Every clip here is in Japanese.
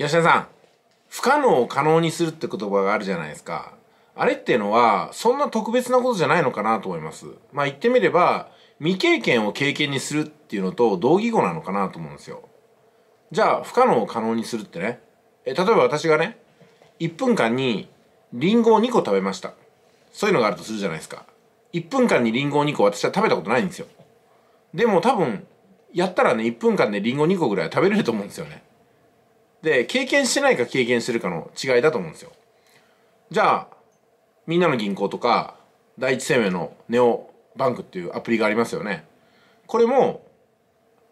吉田さん、不可能を可能にするって言葉があるじゃないですか。あれっていうのは、そんな特別なことじゃないのかなと思います。まあ言ってみれば、未経験を経験にするっていうのと同義語なのかなと思うんですよ。じゃあ、不可能を可能にするってね。え、例えば私がね、1分間にリンゴを2個食べました。そういうのがあるとするじゃないですか。1分間にリンゴを2個私は食べたことないんですよ。でも多分、やったらね、1分間でリンゴ2個ぐらい食べれると思うんですよね。で、経験してないか経験してるかの違いだと思うんですよ。じゃあ、みんなの銀行とか、第一生命のネオバンクっていうアプリがありますよね。これも、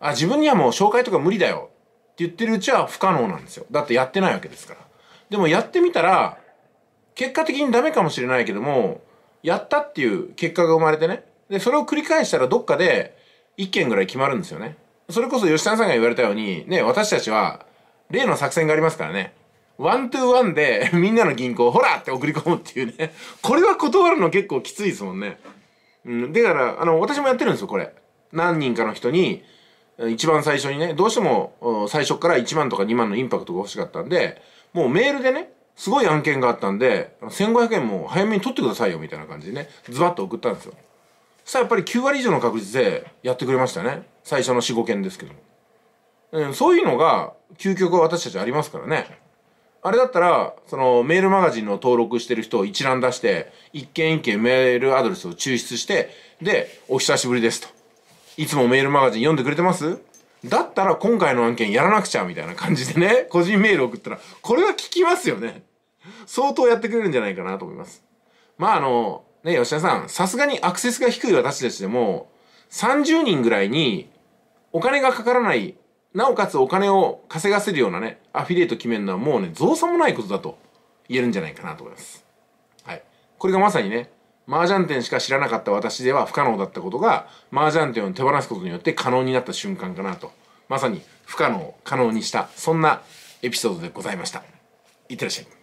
あ、自分にはもう紹介とか無理だよって言ってるうちは不可能なんですよ。だってやってないわけですから。でもやってみたら、結果的にダメかもしれないけども、やったっていう結果が生まれてね。で、それを繰り返したらどっかで1件ぐらい決まるんですよね。それこそ吉田さんが言われたように、ね、私たちは例の作戦がありますからね。ワントゥーワンで みんなの銀行ほらって送り込むっていうね。これは断るの結構きついですもんね。うん。だから、あの、私もやってるんですよ、これ。何人かの人に、一番最初にね、どうしても最初から1万とか2万のインパクトが欲しかったんで、もうメールでね、すごい案件があったんで、1500円も早めに取ってくださいよみたいな感じでね、ズバッと送ったんですよ。そしたらやっぱり9割以上の確率でやってくれましたね。最初の4、5件ですけども。うん、そういうのが、究極は私たちありますからね。あれだったら、そのメールマガジンの登録してる人を一覧出して、一件一件メールアドレスを抽出して、で、お久しぶりですと。いつもメールマガジン読んでくれてますだったら今回の案件やらなくちゃみたいな感じでね、個人メール送ったら、これは効きますよね。相当やってくれるんじゃないかなと思います。まああの、ね、吉田さん、さすがにアクセスが低い私たちでも、30人ぐらいにお金がかからないなおかつお金を稼がせるようなね、アフィリエイト決めるのはもうね、造作もないことだと言えるんじゃないかなと思います。はい。これがまさにね、麻雀店しか知らなかった私では不可能だったことが、麻雀店を手放すことによって可能になった瞬間かなと。まさに不可能を可能にした、そんなエピソードでございました。いってらっしゃい。